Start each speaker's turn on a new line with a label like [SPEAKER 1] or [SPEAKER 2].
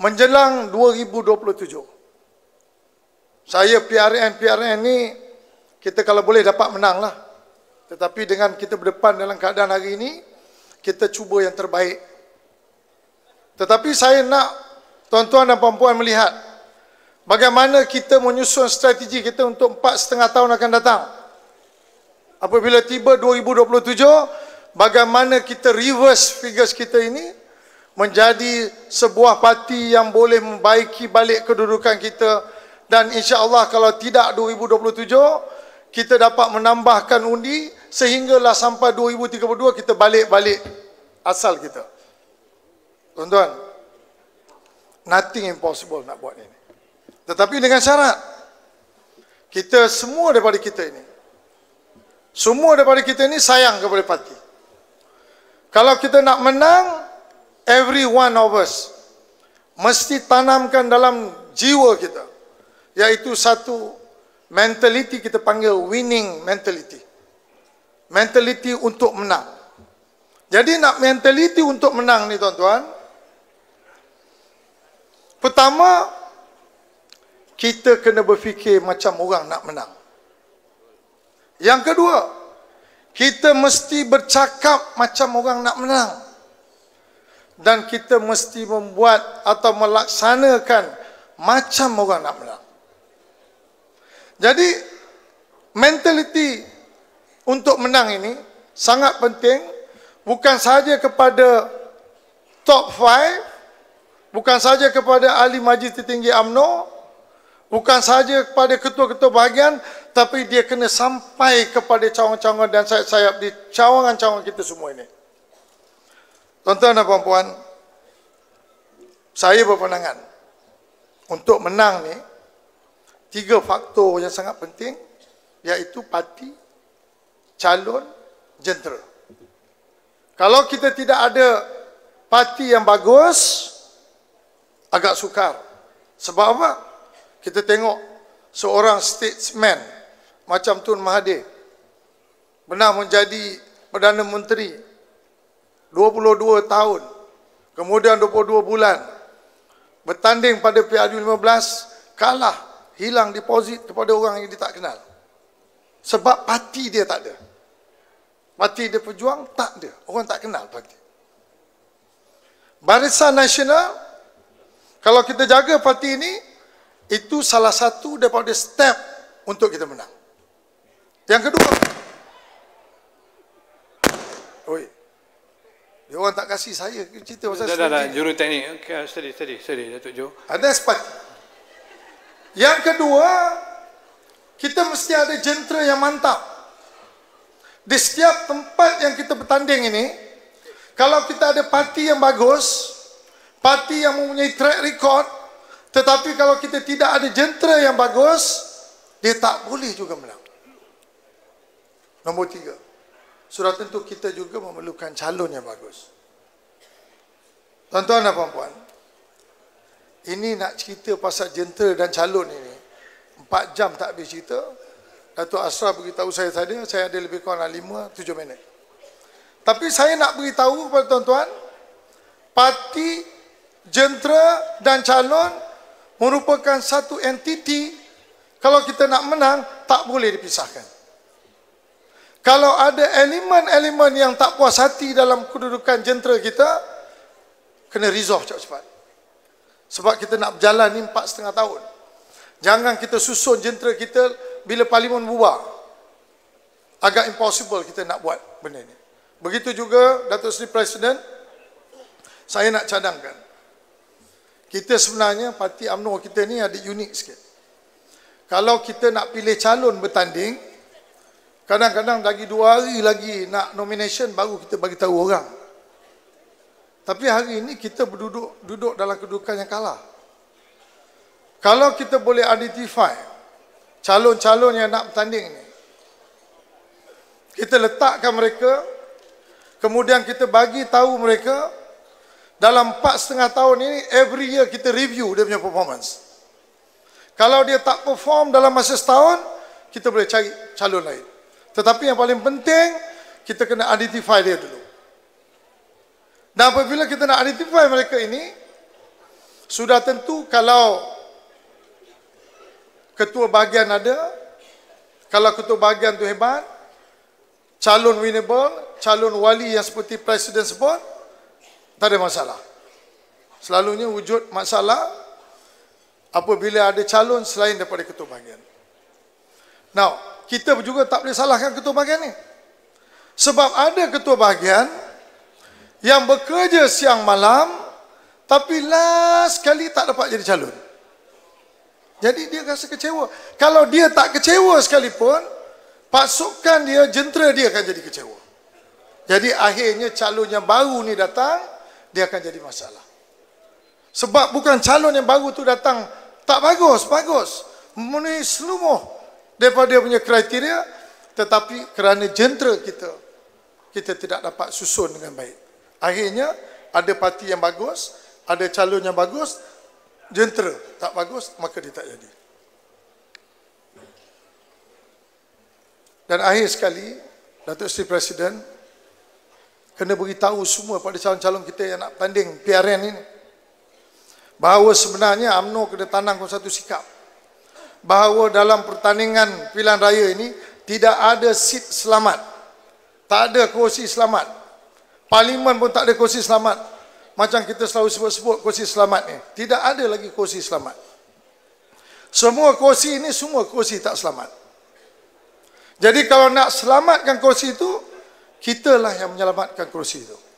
[SPEAKER 1] menjelang 2027. Saya PRN-PRN ni kita kalau boleh dapat menang lah. Tetapi dengan kita berdepan dalam keadaan hari ini, kita cuba yang terbaik. Tetapi saya nak tuan-tuan dan puan-puan melihat bagaimana kita menyusun strategi kita untuk 4 setengah tahun akan datang. Apabila tiba 2027, bagaimana kita reverse figures kita ini menjadi sebuah parti yang boleh membaiki balik kedudukan kita dan insya-Allah kalau tidak 2027 kita dapat menambahkan undi sehinggalah sampai 2032 kita balik-balik asal kita. Tuan-tuan, nothing impossible nak buat ini. Tetapi dengan syarat kita semua daripada kita ini semua daripada kita ini sayang kepada parti. Kalau kita nak menang, every one of us mesti tanamkan dalam jiwa kita yaitu satu mentaliti kita panggil winning mentality mentaliti untuk menang jadi nak mentaliti untuk menang ni tuan-tuan pertama kita kena berfikir macam orang nak menang yang kedua kita mesti bercakap macam orang nak menang dan kita mesti membuat atau melaksanakan macam orang nak menang. Jadi mentaliti untuk menang ini sangat penting bukan saja kepada top 5 bukan saja kepada ahli majlis tertinggi AMNO bukan saja kepada ketua-ketua bahagian tapi dia kena sampai kepada cawangan-cawangan dan sayap-sayap di cawangan-cawangan kita semua ini. Tuan-tuan dan puan-puan, saya berpandangan untuk menang ni tiga faktor yang sangat penting iaitu parti, calon, jentera. Kalau kita tidak ada parti yang bagus, agak sukar. Sebab apa? Kita tengok seorang statesman macam Tun Mahathir pernah menjadi Perdana Menteri 22 tahun. Kemudian 22 bulan. Bertanding pada PRU 15, kalah. Hilang deposit kepada orang yang dia tak kenal. Sebab parti dia tak ada. Parti dia pejuang, tak ada. Orang tak kenal parti. Barisan Nasional, kalau kita jaga parti ini, itu salah satu daripada step untuk kita menang. Yang kedua, Oi. Oh, yeah. Dia orang tak kasih saya. cerita pasal Dah, dah, dah. Juru teknik. Okay, ah, study, study, study, Datuk Jo. Ada sepat. Yang kedua, kita mesti ada jentera yang mantap. Di setiap tempat yang kita bertanding ini, kalau kita ada parti yang bagus, parti yang mempunyai track record, tetapi kalau kita tidak ada jentera yang bagus, dia tak boleh juga menang. Nombor tiga. Nombor tiga sudah tentu kita juga memerlukan calon yang bagus. Tuan-tuan dan puan-puan, ini nak cerita pasal jentera dan calon ini. Empat jam tak habis cerita. Datuk Asrah beritahu saya tadi, saya ada lebih kurang dalam lima, tujuh minit. Tapi saya nak beritahu kepada tuan-tuan, parti, jentera dan calon merupakan satu entiti kalau kita nak menang, tak boleh dipisahkan kalau ada elemen-elemen yang tak puas hati dalam kedudukan jentera kita, kena resolve cepat-cepat. Sebab kita nak berjalan ni 4 setengah tahun. Jangan kita susun jentera kita bila parlimen bubar. Agak impossible kita nak buat benda ni. Begitu juga Datuk Seri Presiden, saya nak cadangkan. Kita sebenarnya parti UMNO kita ni ada unik sikit. Kalau kita nak pilih calon bertanding, Kadang-kadang lagi dua hari lagi nak nomination baru kita bagi tahu orang. Tapi hari ini kita berduduk duduk dalam kedudukan yang kalah. Kalau kita boleh identify calon-calon yang nak bertanding ini, Kita letakkan mereka kemudian kita bagi tahu mereka dalam 4 setengah tahun ini every year kita review dia punya performance. Kalau dia tak perform dalam masa setahun, kita boleh cari calon lain. Tetapi yang paling penting, kita kena identify dia dulu. Dan apabila kita nak identify mereka ini, sudah tentu kalau ketua bahagian ada, kalau ketua bahagian tu hebat, calon winnable, calon wali yang seperti presiden sebut, tak ada masalah. Selalunya wujud masalah apabila ada calon selain daripada ketua bahagian. Now, kita juga tak boleh salahkan ketua bahagian ni. Sebab ada ketua bahagian yang bekerja siang malam tapi last sekali tak dapat jadi calon. Jadi dia rasa kecewa. Kalau dia tak kecewa sekalipun, pasukan dia, jentera dia akan jadi kecewa. Jadi akhirnya calon yang baru ni datang, dia akan jadi masalah. Sebab bukan calon yang baru tu datang tak bagus, bagus. Memenuhi selumuh daripada dia punya kriteria tetapi kerana jentera kita kita tidak dapat susun dengan baik akhirnya ada parti yang bagus ada calon yang bagus jentera tak bagus maka dia tak jadi dan akhir sekali Datuk Seri Presiden kena beritahu semua pada calon-calon kita yang nak tanding PRN ini bahawa sebenarnya AMNO kena tanamkan satu sikap bahawa dalam pertandingan pilihan raya ini tidak ada seat selamat. Tak ada kerusi selamat. Parlimen pun tak ada kerusi selamat. Macam kita selalu sebut-sebut kerusi selamat ni. Tidak ada lagi kerusi selamat. Semua kerusi ini semua kerusi tak selamat. Jadi kalau nak selamatkan kerusi itu, kitalah yang menyelamatkan kerusi itu.